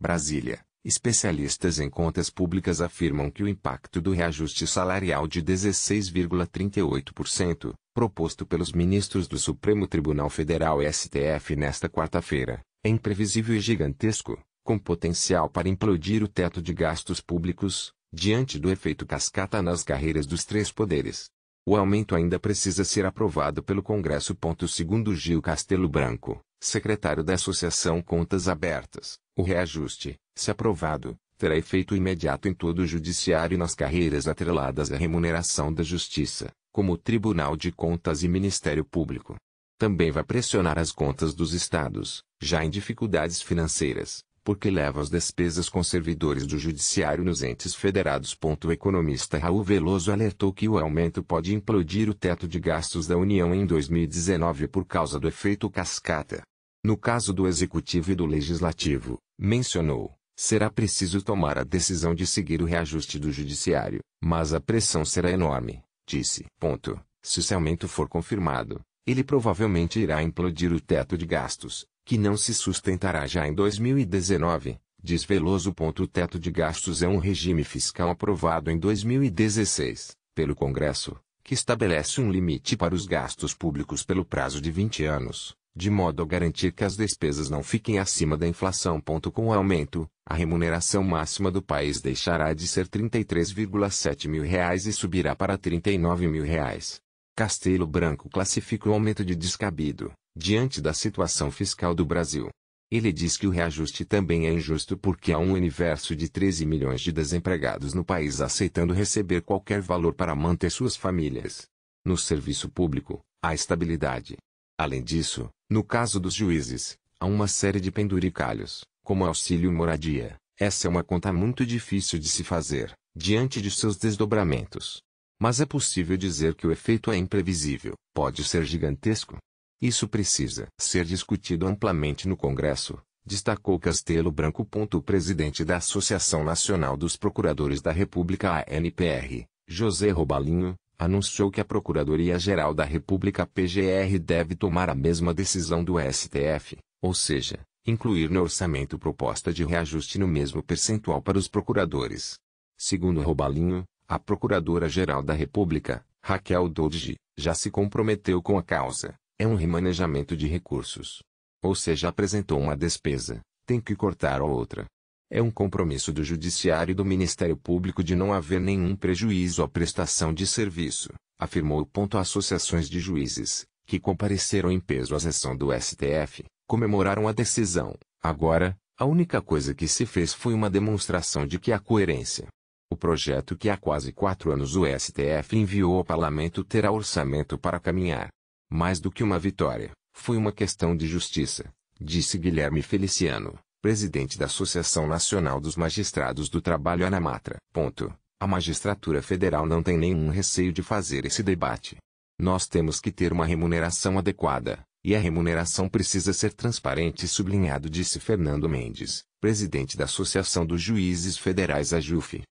Brasília. Especialistas em contas públicas afirmam que o impacto do reajuste salarial de 16,38%, proposto pelos ministros do Supremo Tribunal Federal STF nesta quarta-feira, é imprevisível e gigantesco, com potencial para implodir o teto de gastos públicos, diante do efeito cascata nas carreiras dos três poderes. O aumento ainda precisa ser aprovado pelo Congresso. Segundo Gil Castelo Branco, secretário da Associação Contas Abertas, o reajuste, se aprovado, terá efeito imediato em todo o judiciário e nas carreiras atreladas à remuneração da justiça, como o Tribunal de Contas e Ministério Público. Também vai pressionar as contas dos estados, já em dificuldades financeiras, porque leva as despesas com servidores do judiciário nos entes federados. O economista Raul Veloso alertou que o aumento pode implodir o teto de gastos da União em 2019 por causa do efeito cascata. No caso do Executivo e do Legislativo, mencionou, será preciso tomar a decisão de seguir o reajuste do Judiciário, mas a pressão será enorme, disse. Ponto. Se esse aumento for confirmado, ele provavelmente irá implodir o teto de gastos, que não se sustentará já em 2019, diz Veloso. O teto de gastos é um regime fiscal aprovado em 2016, pelo Congresso, que estabelece um limite para os gastos públicos pelo prazo de 20 anos, de modo a garantir que as despesas não fiquem acima da inflação. Com o aumento, a remuneração máxima do país deixará de ser R$ 33,7 mil reais e subirá para R$ 39 mil. Reais. Castelo Branco classifica o aumento de descabido, diante da situação fiscal do Brasil. Ele diz que o reajuste também é injusto porque há um universo de 13 milhões de desempregados no país aceitando receber qualquer valor para manter suas famílias. No serviço público, há estabilidade. Além disso, no caso dos juízes, há uma série de penduricalhos, como auxílio moradia. Essa é uma conta muito difícil de se fazer, diante de seus desdobramentos. Mas é possível dizer que o efeito é imprevisível, pode ser gigantesco, isso precisa ser discutido amplamente no Congresso, destacou Castelo Branco. O presidente da Associação Nacional dos Procuradores da República ANPR, José Robalinho, anunciou que a Procuradoria-Geral da República PGR deve tomar a mesma decisão do STF, ou seja, incluir no orçamento proposta de reajuste no mesmo percentual para os procuradores. Segundo Robalinho, a Procuradora-Geral da República, Raquel Dodge, já se comprometeu com a causa, é um remanejamento de recursos. Ou seja, apresentou uma despesa, tem que cortar outra. É um compromisso do Judiciário e do Ministério Público de não haver nenhum prejuízo à prestação de serviço, afirmou. Ponto associações de juízes, que compareceram em peso à sessão do STF, comemoraram a decisão. Agora, a única coisa que se fez foi uma demonstração de que há coerência. O projeto que há quase quatro anos o STF enviou ao parlamento terá orçamento para caminhar. Mais do que uma vitória, foi uma questão de justiça, disse Guilherme Feliciano, presidente da Associação Nacional dos Magistrados do Trabalho Anamatra. Ponto. A magistratura federal não tem nenhum receio de fazer esse debate. Nós temos que ter uma remuneração adequada, e a remuneração precisa ser transparente e sublinhado disse Fernando Mendes, presidente da Associação dos Juízes Federais a JUF.